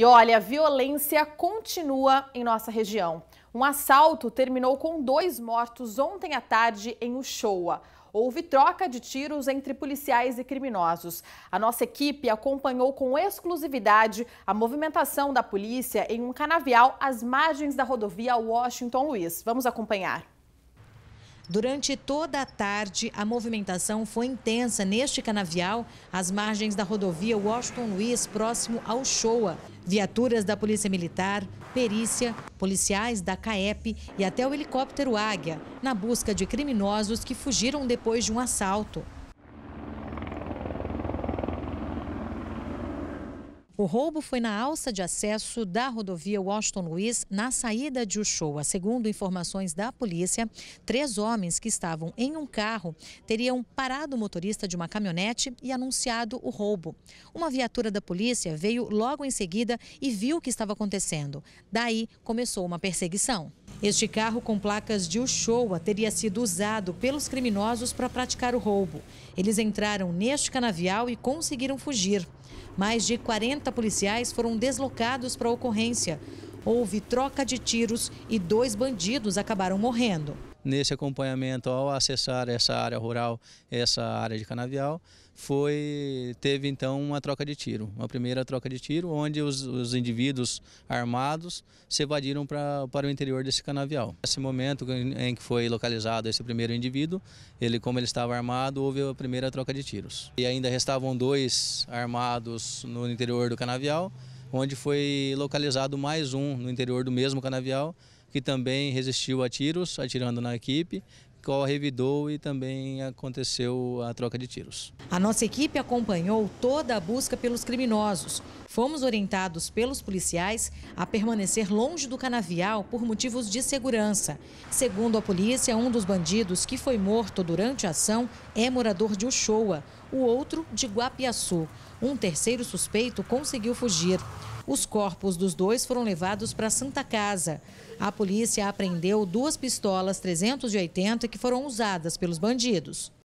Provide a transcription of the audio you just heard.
E olha, a violência continua em nossa região. Um assalto terminou com dois mortos ontem à tarde em Uchoa. Houve troca de tiros entre policiais e criminosos. A nossa equipe acompanhou com exclusividade a movimentação da polícia em um canavial às margens da rodovia Washington Luiz. Vamos acompanhar. Durante toda a tarde, a movimentação foi intensa neste canavial, às margens da rodovia Washington Luiz, próximo ao Showa. Viaturas da Polícia Militar, perícia, policiais da CAEP e até o helicóptero Águia, na busca de criminosos que fugiram depois de um assalto. O roubo foi na alça de acesso da rodovia Washington Luiz, na saída de Uchoa. Segundo informações da polícia, três homens que estavam em um carro teriam parado o motorista de uma caminhonete e anunciado o roubo. Uma viatura da polícia veio logo em seguida e viu o que estava acontecendo. Daí começou uma perseguição. Este carro com placas de Uchoa teria sido usado pelos criminosos para praticar o roubo. Eles entraram neste canavial e conseguiram fugir. Mais de 40 policiais foram deslocados para a ocorrência. Houve troca de tiros e dois bandidos acabaram morrendo nesse acompanhamento ao acessar essa área rural, essa área de canavial, foi teve então uma troca de tiro, uma primeira troca de tiro, onde os, os indivíduos armados se evadiram pra, para o interior desse canavial. Nesse momento em que foi localizado esse primeiro indivíduo, ele como ele estava armado, houve a primeira troca de tiros. E ainda restavam dois armados no interior do canavial, onde foi localizado mais um no interior do mesmo canavial, que também resistiu a tiros, atirando na equipe, qual revidou e também aconteceu a troca de tiros. A nossa equipe acompanhou toda a busca pelos criminosos. Fomos orientados pelos policiais a permanecer longe do canavial por motivos de segurança. Segundo a polícia, um dos bandidos que foi morto durante a ação é morador de Uchoa, o outro de Guapiaçu. Um terceiro suspeito conseguiu fugir. Os corpos dos dois foram levados para Santa Casa. A polícia apreendeu duas pistolas 380 que foram usadas pelos bandidos.